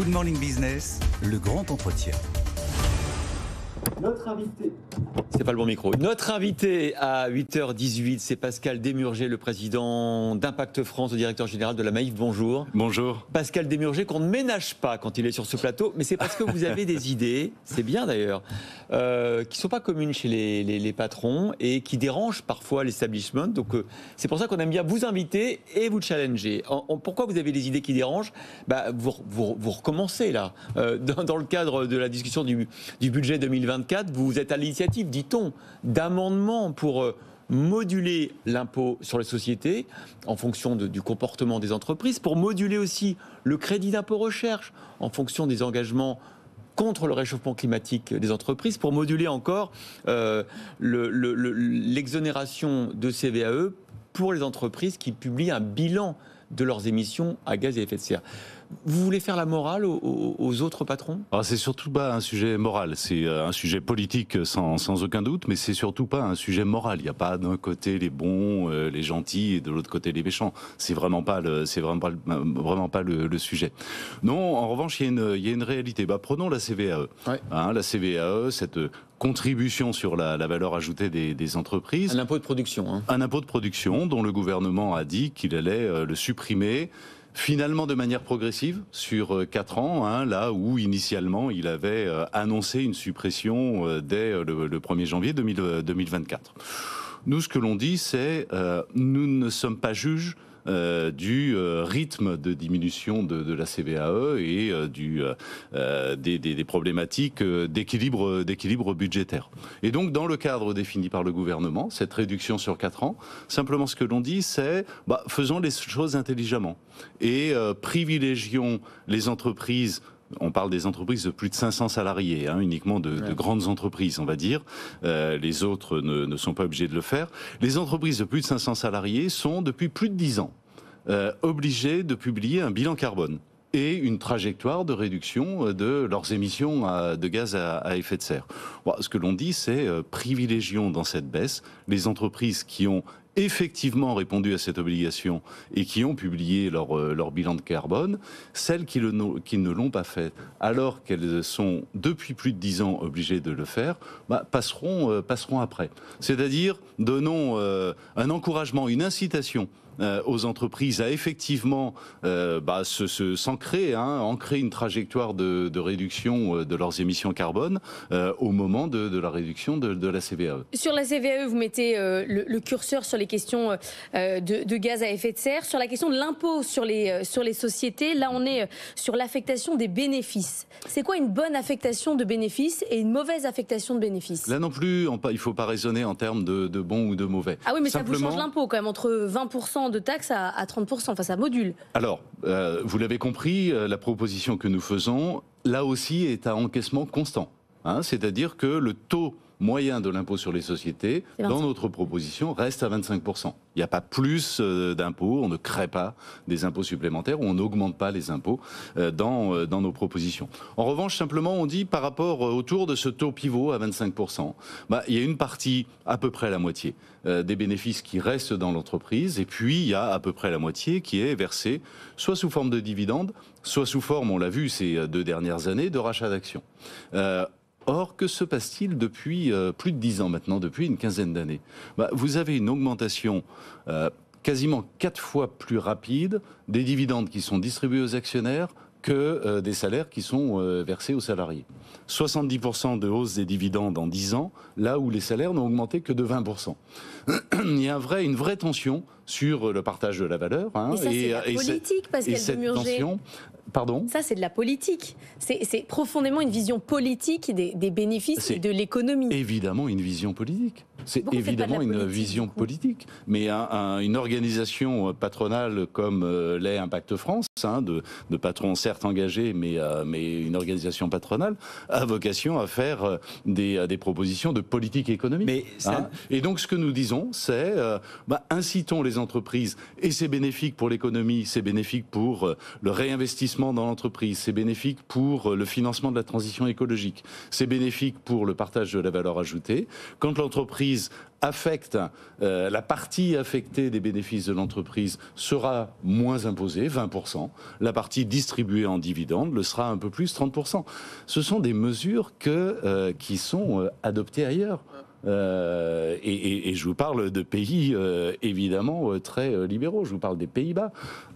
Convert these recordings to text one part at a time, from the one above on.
Good Morning Business, le grand entretien. Notre invité. C'est pas le bon micro. Notre invité à 8h18, c'est Pascal Démurger, le président d'Impact France, le directeur général de la Maïf. Bonjour. Bonjour. Pascal Démurger, qu'on ne ménage pas quand il est sur ce plateau, mais c'est parce que vous avez des idées, c'est bien d'ailleurs, euh, qui ne sont pas communes chez les, les, patrons et qui dérangent parfois l'establishment. Donc euh, c'est pour ça qu'on aime bien vous inviter et vous challenger. pourquoi vous avez des idées qui dérangent bah, vous, vous, recommencez là, euh, dans, dans, le cadre de la discussion du, du budget 2020 vous êtes à l'initiative, dit-on, d'amendements pour euh, moduler l'impôt sur les sociétés en fonction du comportement des entreprises, pour moduler aussi le crédit d'impôt recherche en fonction des engagements contre le réchauffement climatique des entreprises, pour moduler encore euh, l'exonération de CVAE pour les entreprises qui publient un bilan de leurs émissions à gaz à effet de serre. Vous voulez faire la morale aux, autres patrons ah, C'est surtout pas un sujet moral, c'est euh, un sujet politique sans, aucun doute, mais c'est surtout pas un sujet moral. Il n'y a pas d'un côté les bons, euh, les gentils, et de l'autre côté les méchants. C'est vraiment pas le, vraiment pas, euh, sujet. Non, en revanche, il y, a une, réalité. Bah, prenons la CVAE. Hein, la CVAE, cette contribution sur la, valeur ajoutée des, entreprises. Un impôt de production. Hein. Un impôt de production dont le gouvernement a dit qu'il allait le supprimer finalement de manière progressive sur euh, quatre ans, hein, là où initialement il avait euh, annoncé une suppression euh, dès le, 1er janvier 2024. Nous, ce que l'on dit, c'est nous ne sommes pas juges euh, du euh, rythme de diminution de, la CVAE et euh, du, des, problématiques d'équilibre, budgétaire. Et donc, dans le cadre défini par le gouvernement, cette réduction sur 4 ans, simplement ce que l'on dit, c'est bah, faisons les choses intelligemment et privilégions les entreprises on parle des entreprises de plus de 500 salariés, hein, uniquement de, grandes entreprises, on va dire. Euh, les autres ne, sont pas obligés de le faire. Les entreprises de plus de 500 salariés sont, depuis plus de 10 ans, euh, obligées de publier un bilan carbone et une trajectoire de réduction euh, de leurs émissions de gaz à, effet de serre. ce que l'on dit, c'est privilégions dans cette baisse les entreprises qui ont effectivement répondu à cette obligation et qui ont publié leur, euh, bilan de carbone, celles qui, ne l'ont pas fait, alors qu'elles sont depuis plus de dix ans obligées de le faire, bah, euh, passeront, après. C'est-à-dire, donnons euh, un encouragement, une incitation euh, aux entreprises à effectivement euh, bah, se, s'ancrer, hein, ancrer une trajectoire de, réduction euh, de leurs émissions carbone au moment de, la réduction de, la CVAE. Sur la CVAE, vous mettez le, curseur sur les questions de, gaz à effet de serre, sur la question de l'impôt sur les, sur les sociétés. Là, on est sur l'affectation des bénéfices. C'est quoi une bonne affectation de bénéfices et une mauvaise affectation de bénéfices Là non plus, il ne faut pas raisonner en termes de, bon ou de mauvais. Ah oui, mais ça vous change l'impôt quand même entre 20% de taxes à, 30%, enfin ça module. Alors, euh, vous l'avez compris, euh, la proposition que nous faisons, là aussi, est à encaissement constant. Hein, c'est-à-dire que le taux moyen de l'impôt sur les sociétés, dans notre proposition, reste à 25%. Il n'y a pas plus euh, d'impôts, on ne crée pas des impôts supplémentaires on n'augmente pas les impôts euh, euh, dans, nos propositions. En revanche, simplement, on dit par rapport autour de ce taux pivot à 25%, bah, il y a une partie, à peu près la moitié, des bénéfices qui restent dans l'entreprise et puis il y a à peu près la moitié qui est versée soit sous forme de dividendes, soit sous forme, on l'a vu ces deux dernières années, de rachat d'actions. Or, que se passe-t-il depuis euh, plus de 10 ans maintenant, depuis une quinzaine d'années bah, Vous avez une augmentation euh, quasiment quatre fois plus rapide des dividendes qui sont distribués aux actionnaires, que euh, des salaires qui sont euh, versés aux salariés. 70% de hausse des dividendes en 10 ans, là où les salaires n'ont augmenté que de 20%. Il y a vrai, une vraie tension sur le partage de la valeur. Hein, ça, de la politique, parce qu'elle Pardon Ça, c'est de la politique. C'est profondément une vision politique des, bénéfices de l'économie. Évidemment, une vision politique. C'est évidemment une vision politique, mais une organisation euh, patronale comme euh, l'est Impact France, hein, de, patrons certes engagés, euh, mais, une organisation patronale, a vocation à faire des, propositions de politique économique. Hein. Et donc ce que nous disons, c'est bah, incitons les entreprises, et c'est bénéfique pour l'économie, c'est bénéfique pour le réinvestissement dans l'entreprise, c'est bénéfique pour le financement de la transition écologique, c'est bénéfique pour le partage de la valeur ajoutée. Quand l'entreprise affecte, euh, la partie affectée des bénéfices de l'entreprise sera moins imposée, 20%. La partie distribuée en dividendes le sera un peu plus, 30%. Ce sont des mesures que, euh, qui sont euh, adoptées ailleurs. et, je vous parle de pays évidemment très libéraux. Je vous parle des Pays-Bas,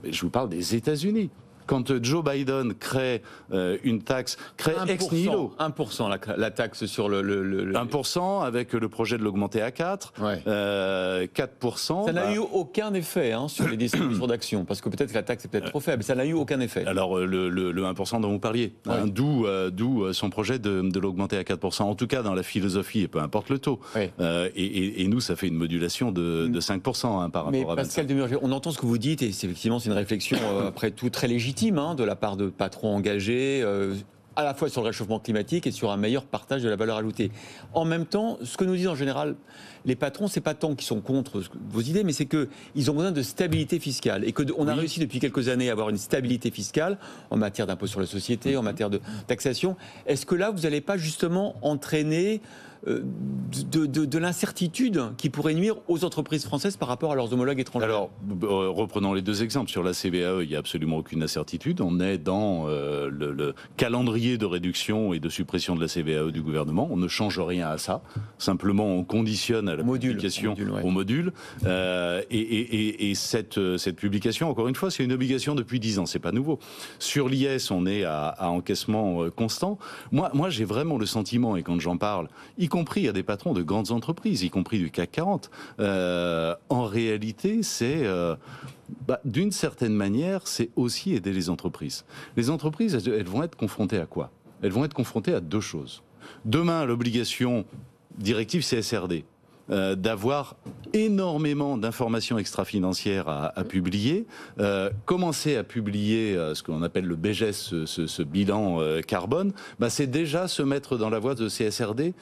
je vous parle des États-Unis quand Joe Biden crée euh, une taxe, crée 1%, ex nihilo. 1% la, taxe sur le, 1% avec le projet de l'augmenter à 4. 4%. Euh, ça n'a bah eu aucun effet hein, sur les distributions d'actions, parce que peut-être que la taxe est peut-être trop faible, ça n'a eu aucun effet. Alors euh, le, 1% dont vous parliez, hein, d'où son projet de, l'augmenter à 4%, en tout cas dans la philosophie, et peu importe le taux. Et, nous, ça fait une modulation de, 5% mm. hein, par rapport mais Pascal on entend ce que vous dites, et effectivement c'est une réflexion après tout très légitime Hein, de la part de patrons engagés, euh, à la fois sur le réchauffement climatique et sur un meilleur partage de la valeur ajoutée. En même temps, ce que nous disent en général les patrons, c'est pas tant qu'ils sont contre vos idées, mais c'est qu'ils ont besoin de stabilité fiscale et qu'on a réussi depuis quelques années à avoir une stabilité fiscale en matière d'impôt sur la société, en mhm. matière de taxation. Est-ce que là, vous n'allez pas justement entraîner euh, de, l'incertitude qui pourrait nuire aux entreprises françaises par rapport à leurs homologues étrangers Alors, euh, reprenons les deux exemples. Sur la CVAE, il n'y a absolument aucune incertitude. On est dans euh, le, calendrier de réduction et de suppression de la CVAE du gouvernement. On ne change rien à ça. Simplement, on conditionne à la module, publication au module. et, cette, publication, encore une fois, c'est une obligation depuis 10 ans. C'est pas nouveau. Sur l'IS, on est à, encaissement constant. Moi, moi j'ai vraiment le sentiment, et quand j'en parle, compris à des patrons de grandes entreprises, y compris du CAC 40. Euh, en réalité, c'est euh, bah, d'une certaine manière, c'est aussi aider les entreprises. Les entreprises, elles, elles vont être confrontées à quoi Elles vont être confrontées à deux choses. Demain, l'obligation directive CSRD euh, d'avoir énormément d'informations extra-financières à, publier, euh, commencer à publier euh, ce qu'on appelle le BGS, ce, bilan carbone, bah, c'est déjà se mettre dans la voie de CSRD,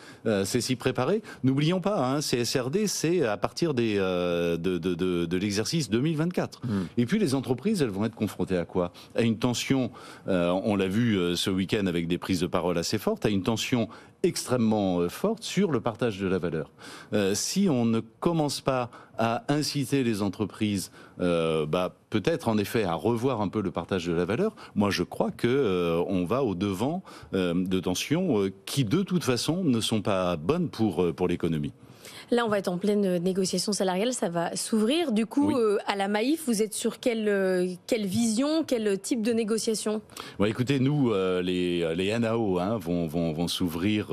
c'est s'y préparer. N'oublions pas, hein, CSRD, c'est à partir des, de, l'exercice 2024. Mmh. Et puis les entreprises, elles vont être confrontées à quoi À une tension, on l'a vu ce week-end avec des prises de parole assez fortes, à une tension extrêmement forte sur le partage de la valeur si on ne commence pas à inciter les entreprises, euh, bah, peut-être en effet à revoir un peu le partage de la valeur. Moi, je crois qu'on euh, va au devant euh, de tensions qui, de toute façon, ne sont pas bonnes pour pour l'économie. Là, on va être en pleine euh, négociation salariale, ça va s'ouvrir. Du coup, euh, à la Maif, vous êtes sur quelle, euh, quelle vision, quel type de négociation Écoutez, nous, les, les NAO hein, vont, s'ouvrir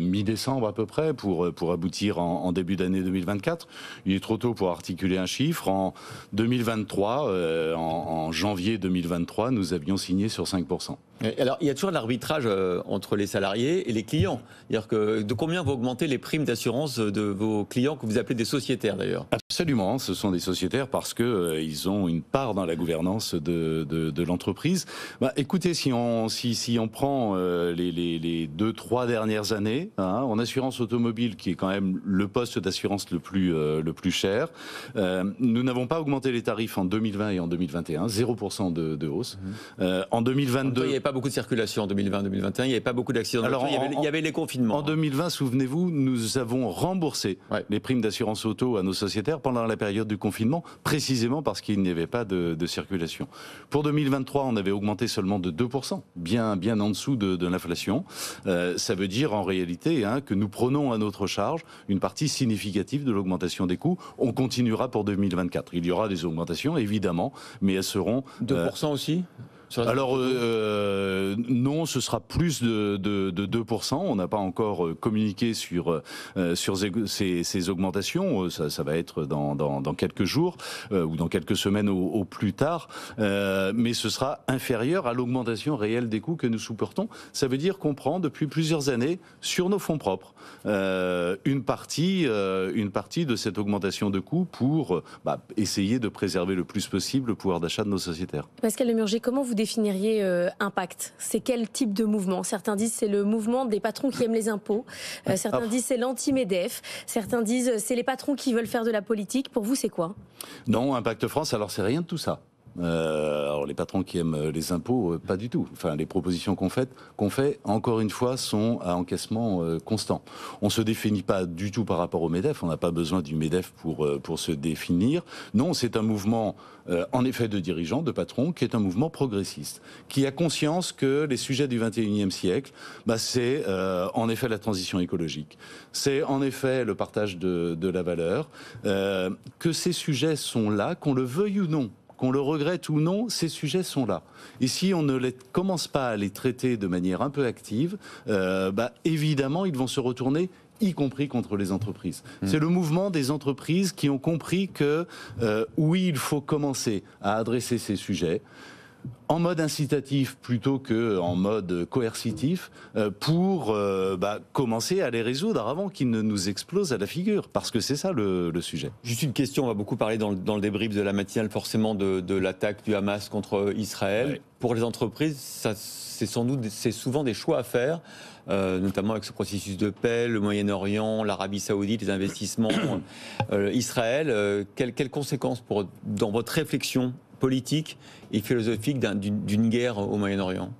mi-décembre à peu près pour, pour aboutir en, début d'année 2024. Il est trop tôt pour articuler un chiffre. En 2023, en, janvier 2023, nous avions signé sur 5%. Alors, il y a toujours l'arbitrage entre les salariés et les clients. dire que de combien vont augmenter les primes d'assurance de vos clients que vous appelez des sociétaires d'ailleurs. Absolument, ce sont des sociétaires parce que euh, ils ont une part dans la gouvernance de, de, l'entreprise. Bah, écoutez, si on si, si on prend euh, les, les, deux trois dernières années, hein, en assurance automobile qui est quand même le poste d'assurance le plus euh, le plus cher, nous n'avons pas augmenté les tarifs en 2020 et en 2021, 0% de, de hausse. Mmh. en 2022, il n'y avait pas beaucoup de circulation en 2020-2021, il n'y avait pas beaucoup d'accidents. Alors il y avait les confinements. En 2020, souvenez-vous, nous avons remboursé les primes d'assurance auto à nos sociétaires pendant la période du confinement, précisément parce qu'il n'y avait pas de, circulation. Pour 2023, on avait augmenté seulement de 2%, bien, bien en dessous de, l'inflation. Euh, ça veut dire en réalité hein, que nous prenons à notre charge une partie significative de l'augmentation des coûts. On continuera pour 2024. Il y aura des augmentations, évidemment, mais elles seront... 2% euh, aussi alors euh, euh, non, ce sera plus de, 2%. On n'a pas encore euh, communiqué sur, sur ces, augmentations. Ça, va être dans, quelques jours ou dans quelques semaines au, plus tard. mais ce sera inférieur à l'augmentation réelle des coûts que nous supportons. Ça veut dire qu'on prend depuis plusieurs années sur nos fonds propres une, partie, une partie de cette augmentation de coûts pour bah, essayer de préserver le plus possible le pouvoir d'achat de nos sociétaires. Pascal Lemurger, comment vous définiriez euh, impact C'est quel type de mouvement Certains disent c'est le mouvement des patrons qui aiment les impôts. Euh, certains ah. disent c'est l'anti-MEDEF. Certains disent euh, c'est les patrons qui veulent faire de la politique. Pour vous, c'est quoi Non, Impact France, alors c'est rien de tout ça. Euh, alors les patrons qui aiment euh, les impôts, euh, pas du tout. Enfin, les propositions qu'on fait, qu'on fait, encore une fois, sont à encaissement constant. On se définit pas du tout par rapport au Medef. On n'a pas besoin du Medef pour pour se définir. Non, c'est un mouvement, en effet, de dirigeants, de patrons, qui est un mouvement progressiste, qui a conscience que les sujets du 21e siècle, bah, c'est en effet la transition écologique, c'est en effet le partage de la valeur, que ces sujets sont là, qu'on le veuille ou non. Qu'on le regrette ou non, ces sujets sont là. Et si on ne les commence pas à les traiter de manière un peu active, euh, bah, évidemment, ils vont se retourner y compris contre les entreprises. Hmm. C'est le mouvement des entreprises qui ont compris que euh, oui, il faut commencer à adresser ces sujets en mode incitatif plutôt que en mode coercitif euh, pour euh, bah, commencer à les résoudre avant qu'ils ne nous explosent à la figure parce que c'est ça le, sujet. Juste une question, on va beaucoup parler dans le, débrief de la matinale forcément de, l'attaque du Hamas contre Israël. Pour les entreprises, c'est sans doute c'est souvent des choix à faire, euh, notamment avec ce processus de paix, le Moyen-Orient, l'Arabie Saoudite, les investissements, Israël. Quelles, conséquences dans votre réflexion politique et philosophique d'une guerre au Moyen-Orient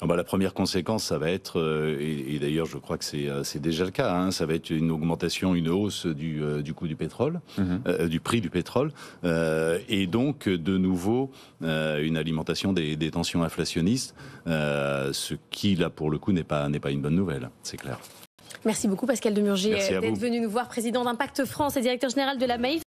ah bah, la première conséquence, ça va être, euh, et, d'ailleurs je crois que c'est euh, déjà le cas, hein, ça va être une augmentation, une hausse du, euh, coût du pétrole, mhm. du prix du pétrole, et donc de nouveau une alimentation des, tensions inflationnistes, ce qui là pour le coup n'est pas, pas une bonne nouvelle, c'est clair. Merci beaucoup Pascal Demurger d'être venu nous voir, président d'Impact France et directeur général de la Maïf.